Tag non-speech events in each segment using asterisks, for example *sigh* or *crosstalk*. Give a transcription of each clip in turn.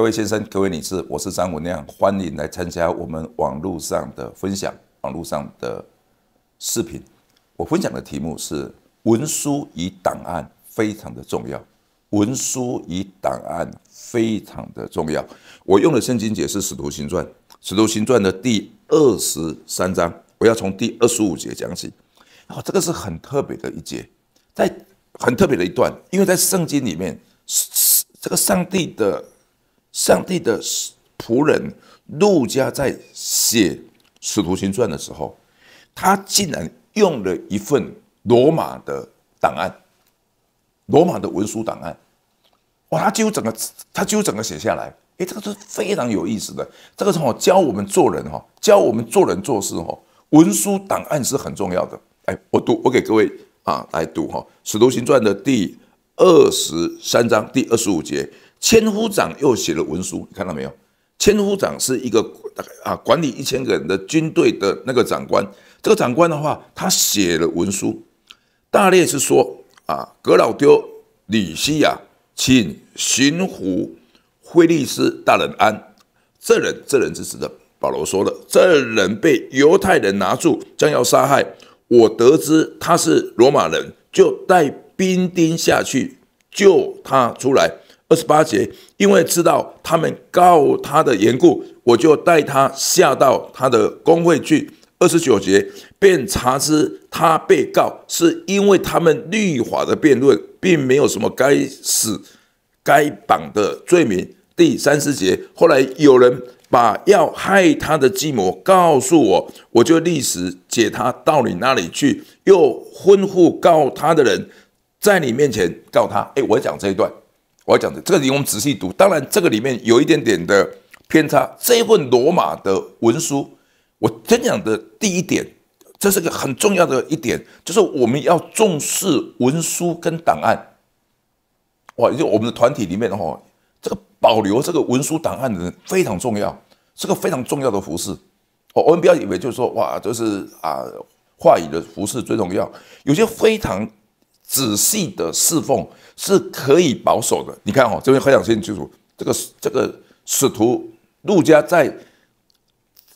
各位先生，各位女士，我是张文亮，欢迎来参加我们网络上的分享，网络上的视频。我分享的题目是文书与档案非常的重要，文书与档案非常的重要。我用的圣经解释《使徒行传》，《使徒行传》的第二十三章，我要从第二十五节讲起。哦，这个是很特别的一节，在很特别的一段，因为在圣经里面，这个上帝的。上帝的仆人陆家在写《使徒行传》的时候，他竟然用了一份罗马的档案，罗马的文书档案。哇，他几乎整个，他几乎整个写下来。哎，这个是非常有意思的。这个候教我们做人哈，教我们做人做事哈，文书档案是很重要的。哎，我读，我给各位啊来读哈，《使徒行传》的第二十三章第二十五节。千夫长又写了文书，你看到没有？千夫长是一个啊，管理一千个人的军队的那个长官。这个长官的话，他写了文书，大略是说啊，格老丢里西亚，请巡抚惠利斯大人安。这人这人是谁的？保罗说了，这人被犹太人拿住，将要杀害。我得知他是罗马人，就带兵丁下去救他出来。二十八节，因为知道他们告他的缘故，我就带他下到他的公会去。二十九节，便查知他被告是因为他们律法的辩论，并没有什么该死、该绑的罪名。第三十节，后来有人把要害他的计谋告诉我，我就立时解他到你那里去，又吩咐告他的人在你面前告他。哎，我讲这一段。我要讲的这个，你我们仔细读。当然，这个里面有一点点的偏差。这一份罗马的文书，我先讲的第一点，这是个很重要的一点，就是我们要重视文书跟档案。哇，就我们的团体里面的话，这个保留这个文书档案的人非常重要，是个非常重要的服饰。哦，我们不要以为就是说，哇，就是啊，话语的服饰最重要，有些非常。仔细的侍奉是可以保守的。你看哦，这边很先清楚，这个这个使徒路加在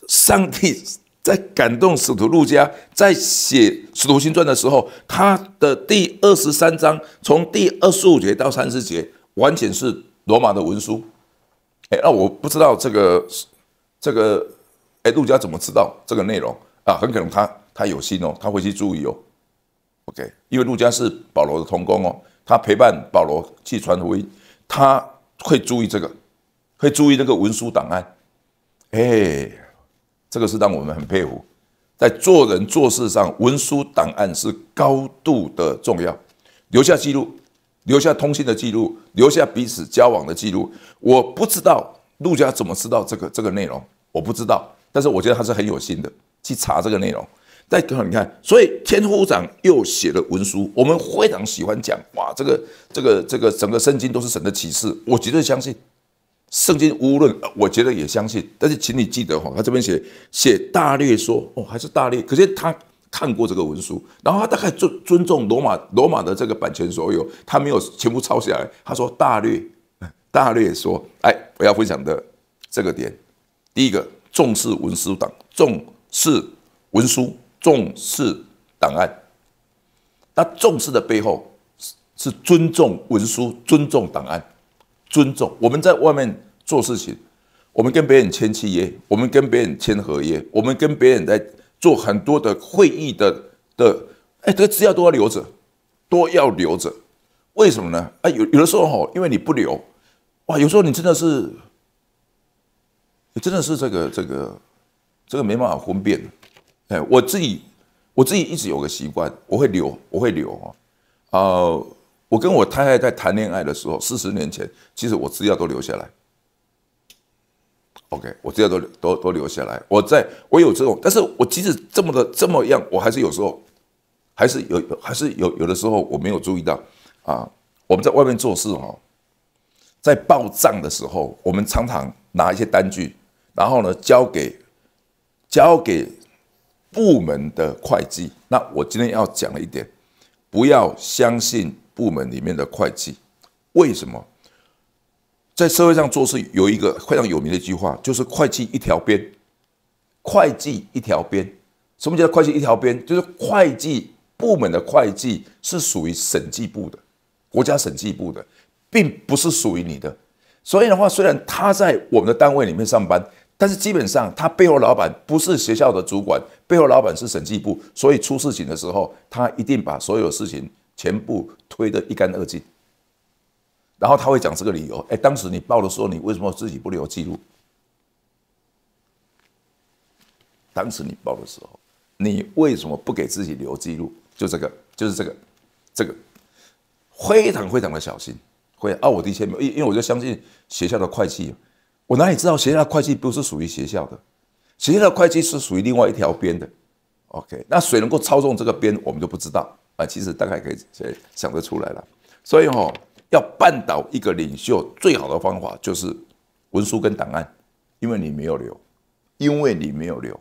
上帝在感动使徒路加在写《使徒行传》的时候，他的第二十三章从第二十五节到三十节，完全是罗马的文书。哎，那我不知道这个这个哎，路加怎么知道这个内容啊？很可能他他有心哦，他回去注意哦。OK，因为陆家是保罗的同工哦，他陪伴保罗去传福音，他会注意这个，会注意那个文书档案。哎，这个是让我们很佩服，在做人做事上，文书档案是高度的重要，留下记录，留下通信的记录，留下彼此交往的记录。我不知道陆家怎么知道这个这个内容，我不知道，但是我觉得他是很有心的，去查这个内容。再看，你看，所以天主长又写了文书。我们非常喜欢讲哇，这个、这个、这个，整个圣经都是神的启示。我绝对相信圣经无论，我觉得也相信。但是，请你记得哈，他这边写写大略说哦，还是大略。可是他看过这个文书，然后他大概尊尊重罗马罗马的这个版权所有，他没有全部抄下来。他说大略，大略说，哎，我要分享的这个点，第一个重视文书党，重视文书。重视档案，那重视的背后是是尊重文书、尊重档案、尊重。我们在外面做事情，我们跟别人签契约，我们跟别人签合约，我们跟别人在做很多的会议的的，哎，这个资料都要留着，都要留着。为什么呢？哎，有有的时候哈，因为你不留，哇，有时候你真的是，你真的是这个这个这个没办法分辨。哎，我自己，我自己一直有个习惯，我会留，我会留啊。呃，我跟我太太在谈恋爱的时候，四十年前，其实我资料都留下来。OK，我资料都都都留下来。我在我有这种，但是我即使这么的这么样，我还是有时候，还是有，还是有有的时候我没有注意到啊。我们在外面做事哈，在报账的时候，我们常常拿一些单据，然后呢交给交给。部门的会计，那我今天要讲一点，不要相信部门里面的会计。为什么？在社会上做事有一个非常有名的一句话，就是“会计一条边”。会计一条边，什么叫“会计一条边”？就是会计部门的会计是属于审计部的，国家审计部的，并不是属于你的。所以的话，虽然他在我们的单位里面上班。但是基本上，他背后老板不是学校的主管，背后老板是审计部，所以出事情的时候，他一定把所有事情全部推得一干二净。然后他会讲这个理由：，哎，当时你报的时候，你为什么自己不留记录？当时你报的时候，你为什么不给自己留记录？就这个，就是这个，这个非常非常的小心。会啊，我的确没有，因为我就相信学校的会计。我哪里知道学校的会计不是属于学校的，学校的会计是属于另外一条边的。OK，那谁能够操纵这个边，我们就不知道。啊。其实大概可以想得出来了。所以哈，要绊倒一个领袖，最好的方法就是文书跟档案，因为你没有留，因为你没有留，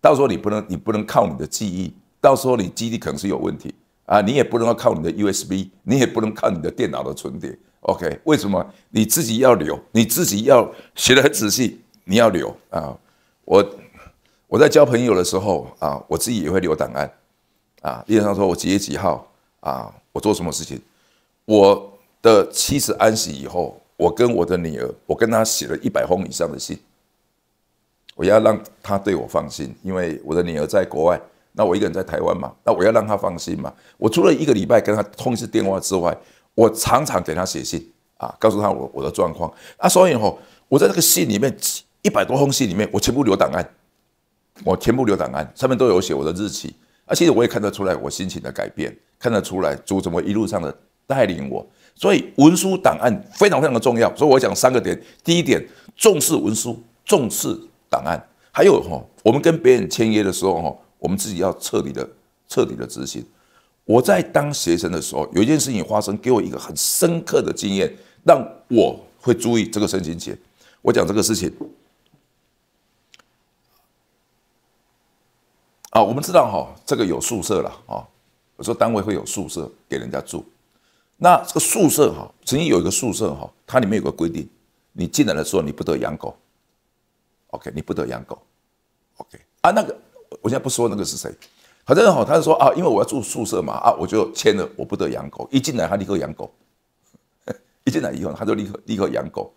到时候你不能，你不能靠你的记忆，到时候你记忆力可能是有问题啊，你也不能靠你的 USB，你也不能靠你的电脑的存碟。OK，为什么你自己要留？你自己要写得很仔细，你要留啊！我我在交朋友的时候啊，我自己也会留档案啊。例如上说我几月几号啊，我做什么事情。我的妻子安息以后，我跟我的女儿，我跟她写了一百封以上的信，我要让她对我放心，因为我的女儿在国外，那我一个人在台湾嘛，那我要让她放心嘛。我除了一个礼拜跟她通一次电话之外。我常常给他写信啊，告诉他我我的状况啊，所以哈，我在这个信里面，一百多封信里面，我全部留档案，我全部留档案，上面都有写我的日期啊。其实我也看得出来我心情的改变，看得出来主怎么一路上的带领我。所以文书档案非常非常的重要。所以我讲三个点：第一点，重视文书，重视档案；还有哈，我们跟别人签约的时候哈，我们自己要彻底的、彻底的执行。我在当学生的时候，有一件事情发生，给我一个很深刻的经验，让我会注意这个申请姐，我讲这个事情啊，我们知道哈，这个有宿舍了啊。时候单位会有宿舍给人家住，那这个宿舍哈，曾经有一个宿舍哈，它里面有个规定，你进来的时候你不得养狗。OK，你不得养狗。OK 啊，那个我现在不说那个是谁。很正人哈，他就说啊，因为我要住宿舍嘛，啊，我就签了，我不得养狗。一进来，他立刻养狗。*laughs* 一进来以后，他就立刻立刻养狗。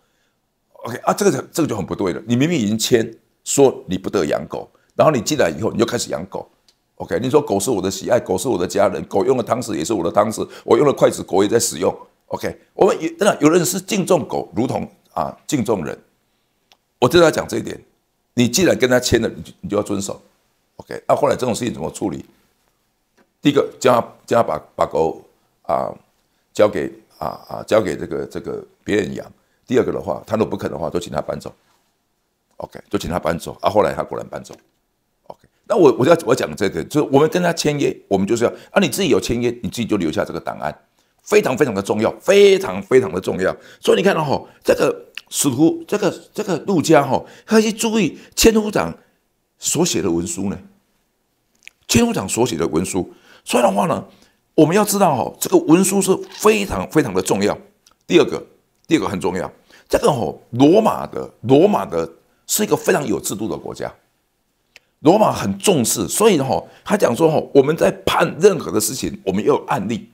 OK 啊，这个这个就很不对了。你明明已经签说你不得养狗，然后你进来以后，你就开始养狗。OK，你说狗是我的喜爱，狗是我的家人，狗用的汤匙也是我的汤匙，我用了筷子，狗也在使用。OK，我们有真的有人是敬重狗，如同啊敬重人。我就是要讲这一点，你既然跟他签了，你你就要遵守。OK，那后来这种事情怎么处理？第一个，叫他叫他把把狗啊交给啊啊交给这个这个别人养。第二个的话，他如果不肯的话，就请他搬走。OK，就请他搬走。啊，后来他果然搬走。OK，那我我要我讲这个，就是我们跟他签约，我们就是要啊，你自己有签约，你自己就留下这个档案，非常非常的重要，非常非常的重要。所以你看到哈，这个似徒，这个这个陆家哈，他去注意千夫长。所写的文书呢？监督长所写的文书，所以的话呢，我们要知道哈，这个文书是非常非常的重要。第二个，第二个很重要，这个哈，罗马的罗马的是一个非常有制度的国家，罗马很重视，所以哈，他讲说哈，我们在判任何的事情，我们要案例，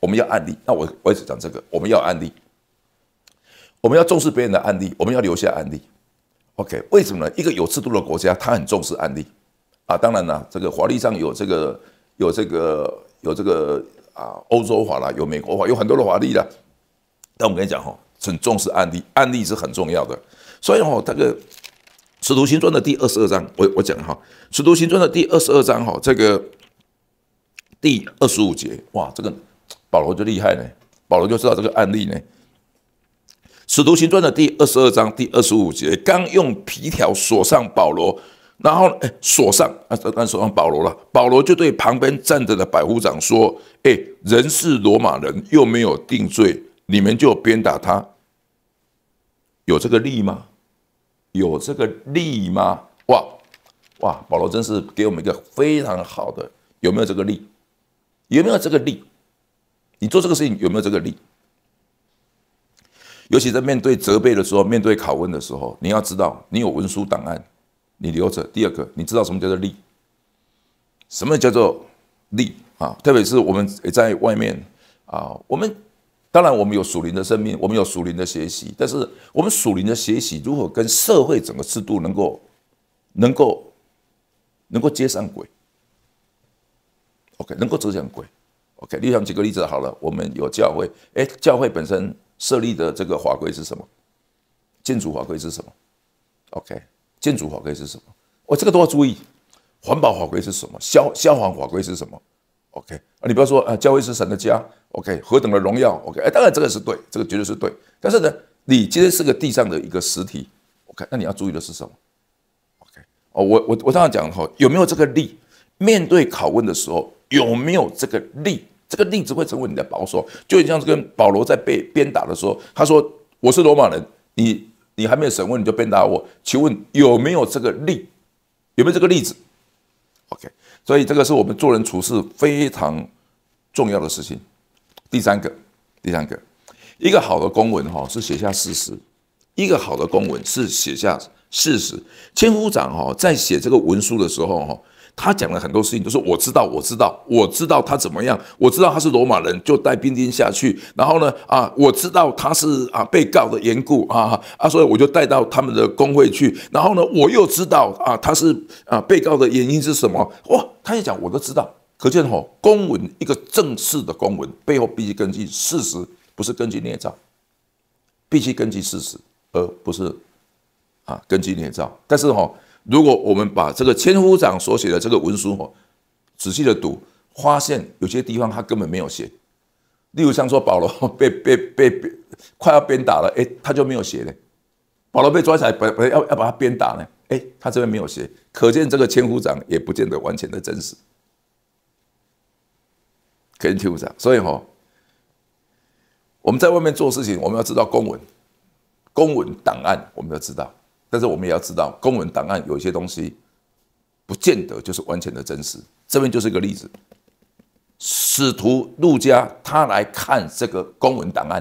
我们要案例。那我我一直讲这个，我们要案例，我们要重视别人的案例，我们要留下案例。OK，为什么呢？一个有制度的国家，他很重视案例啊。当然了，这个法律上有这个、有这个、有这个啊，欧洲法啦，有美国法，有很多的法律啦。但我跟你讲哈，很重视案例，案例是很重要的。所以哈，这个《使徒行传》的第二十二章，我我讲哈，《使徒行传》的第二十二章哈，这个第二十五节，哇，这个保罗就厉害呢，保罗就知道这个案例呢。《使徒行传》的第二十二章第二十五节，刚用皮条锁上保罗，然后哎锁上啊，刚锁上保罗了。保罗就对旁边站着的百夫长说：“哎，人是罗马人，又没有定罪，你们就鞭打他，有这个力吗？有这个力吗？哇哇！保罗真是给我们一个非常好的，有没有这个力？有没有这个力？你做这个事情有没有这个力？”尤其在面对责备的时候，面对拷问的时候，你要知道，你有文书档案，你留着。第二个，你知道什么叫做利？什么叫做利啊？特别是我们在外面啊，我们当然我们有属灵的生命，我们有属灵的学习，但是我们属灵的学习如何跟社会整个制度能够能够能够接上轨？OK，能够走向轨。OK，例如像举个例子好了，我们有教会，哎，教会本身。设立的这个法规是什么？建筑法规是什么？OK，建筑法规是什么？我这个都要注意。环保法规是什么？消消防法规是什么？OK 啊，你不要说啊，教会是神的家，OK，何等的荣耀，OK，哎，当然这个是对，这个绝对是对。但是呢，你今天是个地上的一个实体，OK，那你要注意的是什么？OK，哦，我我我刚刚讲哈，有没有这个力？面对拷问的时候，有没有这个力？这个例子会成为你的保守，就像是跟保罗在被鞭打的时候，他说：“我是罗马人，你你还没有审问你就鞭打我，请问有没有这个例？有没有这个例子？OK，所以这个是我们做人处事非常重要的事情。第三个，第三个，一个好的公文哈是写下事实，一个好的公文是写下事实。千夫长哈在写这个文书的时候哈。他讲了很多事情，都是我知道，我知道，我知道他怎么样，我知道他是罗马人，就带兵丁下去。然后呢，啊，我知道他是啊被告的缘故啊啊，所以我就带到他们的工会去。然后呢，我又知道啊他是啊被告的原因是什么哇，他也讲我都知道。可见哈公文一个正式的公文背后必须根据事实，不是根据捏造，必须根据事实，而不是啊根据捏造。但是哈。如果我们把这个千夫长所写的这个文书哦，仔细的读，发现有些地方他根本没有写，例如像说保罗 *laughs* 被被被快要鞭打了，哎，他就没有写呢。保罗被抓起来，把把要要把他鞭打呢，哎，他这边没有写，可见这个千夫长也不见得完全的真实，可见听夫长，所以吼，我们在外面做事情，我们要知道公文、公文档案，我们要知道。但是我们也要知道，公文档案有一些东西，不见得就是完全的真实。这边就是一个例子，使徒路加他来看这个公文档案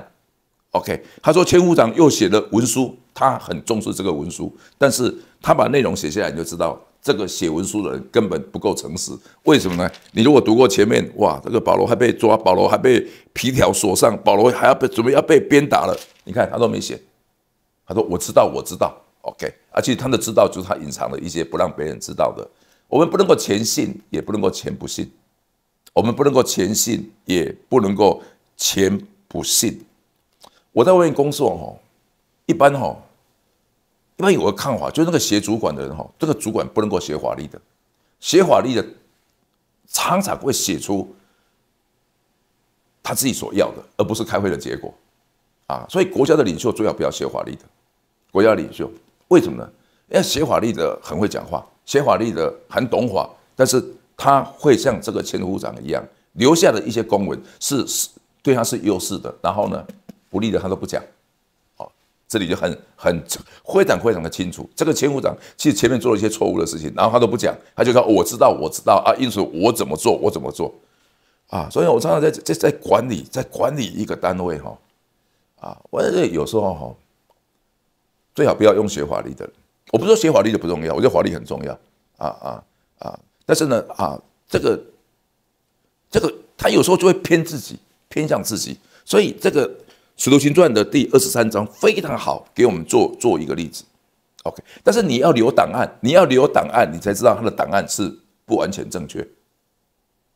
，OK，他说千夫长又写了文书，他很重视这个文书，但是他把内容写下来，你就知道这个写文书的人根本不够诚实。为什么呢？你如果读过前面，哇，这个保罗还被抓，保罗还被皮条锁上，保罗还要被准备要被鞭打了，你看他都没写，他说我知道，我知道。OK，而且他的知道，就是他隐藏了一些不让别人知道的。我们不能够全信，也不能够全不信。我们不能够全信，也不能够全不信。我在外面工作哦，一般哦，一般有个看法，就是那个写主管的人哦，这个主管不能够写法律的，写法律的常常会写出他自己所要的，而不是开会的结果啊。所以国家的领袖最好不要写法律的，国家领袖。为什么呢？因为写法律的很会讲话，写法律的很懂法，但是他会像这个前户长一样，留下的一些公文是是对他是优势的，然后呢不利的他都不讲，哦，这里就很很非常非常的清楚。这个前户长其实前面做了一些错误的事情，然后他都不讲，他就说我知道我知道啊，因此我怎么做我怎么做啊。所以我常常在在在管理在管理一个单位哈啊，我有时候哈。最好不要用学法律的我不是说学法律的不重要，我觉得法律很重要啊啊啊！但是呢啊，这个这个他有时候就会偏自己，偏向自己，所以这个《水徒行传》的第二十三章非常好，给我们做做一个例子。OK，但是你要留档案，你要留档案，你才知道他的档案是不完全正确。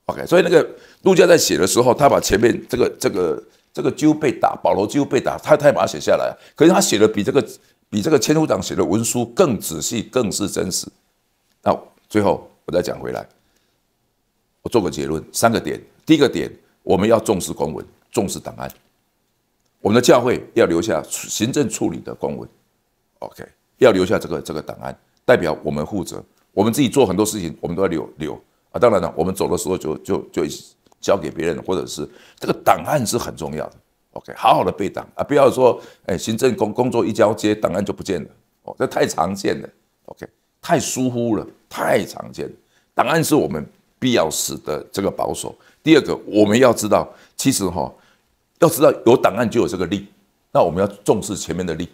OK，所以那个陆家在写的时候，他把前面这个这个这个揪被打，保罗揪被打，他他也把它写下来，可是他写的比这个。比这个千夫长写的文书更仔细，更是真实。那最后我再讲回来，我做个结论，三个点。第一个点，我们要重视公文，重视档案。我们的教会要留下行政处理的公文，OK，要留下这个这个档案，代表我们负责。我们自己做很多事情，我们都要留留啊。当然了，我们走的时候就就就交给别人，或者是这个档案是很重要的。OK，好好的备档啊，不要说哎，行政工工作一交接，档案就不见了。哦，这太常见了。OK，太疏忽了，太常见。档案是我们必要时的这个保守。第二个，我们要知道，其实哈，要知道有档案就有这个力，那我们要重视前面的力，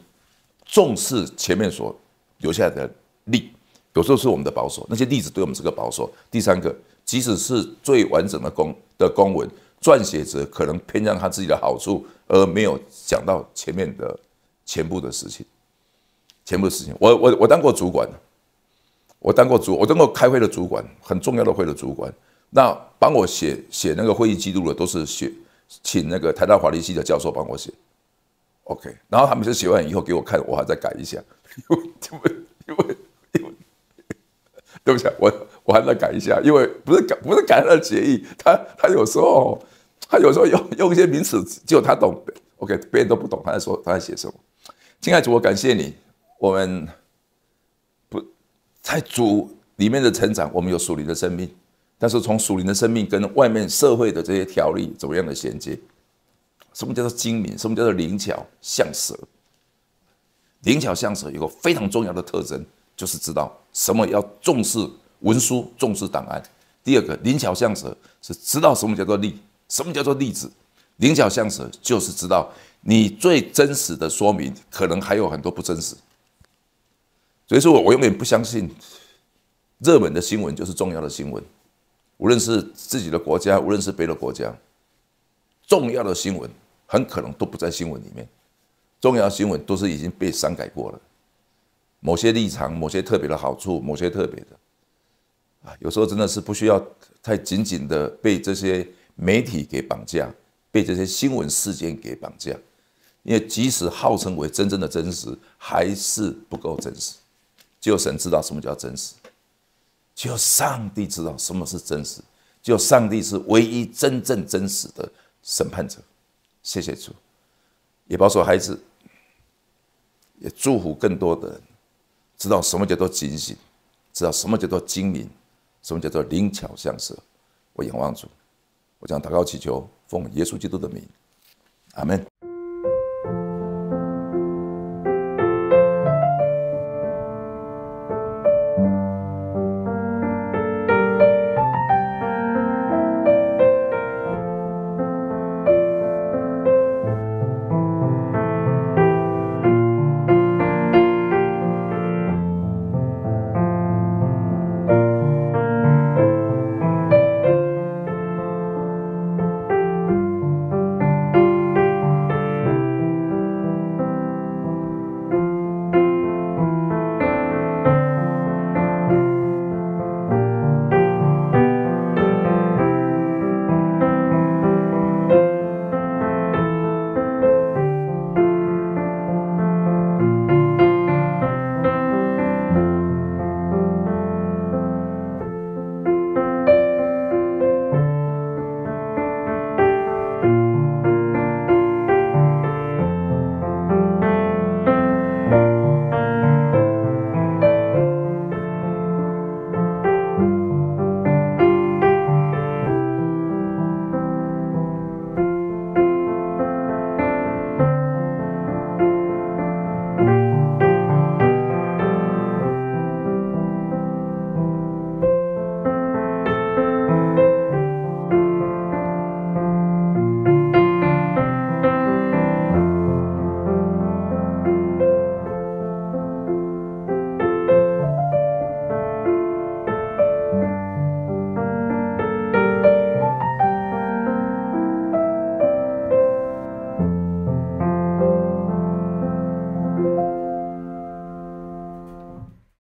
重视前面所留下来的力，有时候是我们的保守，那些例子对我们是个保守。第三个，即使是最完整的公的公文。撰写者可能偏向他自己的好处，而没有讲到前面的全部的事情，全部的事情。我我我当过主管，我当过主，我当过开会的主管，很重要的会的主管。那帮我写写那个会议记录的，都是写请那个台大法律系的教授帮我写。OK，然后他们是写完以后给我看，我还在改一下，因为因为。对不起，我我还在改一下，因为不是改不是改那协议，他他有时候他有时候用用一些名词只有他懂，OK，别人都不懂他在说他在写什么。亲爱的主，我感谢你，我们不在主里面的成长，我们有属灵的生命，但是从属灵的生命跟外面社会的这些条例怎么样的衔接？什么叫做精明？什么叫做灵巧像蛇？灵巧像蛇有个非常重要的特征。就是知道什么要重视文书、重视档案。第二个，灵巧相蛇是知道什么叫做例，什么叫做例子。灵巧相蛇就是知道你最真实的说明，可能还有很多不真实。所以说，我我永远不相信热门的新闻就是重要的新闻。无论是自己的国家，无论是别的国家，重要的新闻很可能都不在新闻里面。重要新闻都是已经被删改过了。某些立场、某些特别的好处、某些特别的，啊，有时候真的是不需要太紧紧的被这些媒体给绑架，被这些新闻事件给绑架，因为即使号称为真正的真实，还是不够真实。只有神知道什么叫真实，只有上帝知道什么是真实，只有上帝是唯一真正真实的审判者。谢谢主，也保守孩子，也祝福更多的人。知道什么叫做警醒，知道什么叫做精明，什么叫做灵巧像蛇。我仰望主，我将祷告祈求，奉耶稣基督的名，阿门。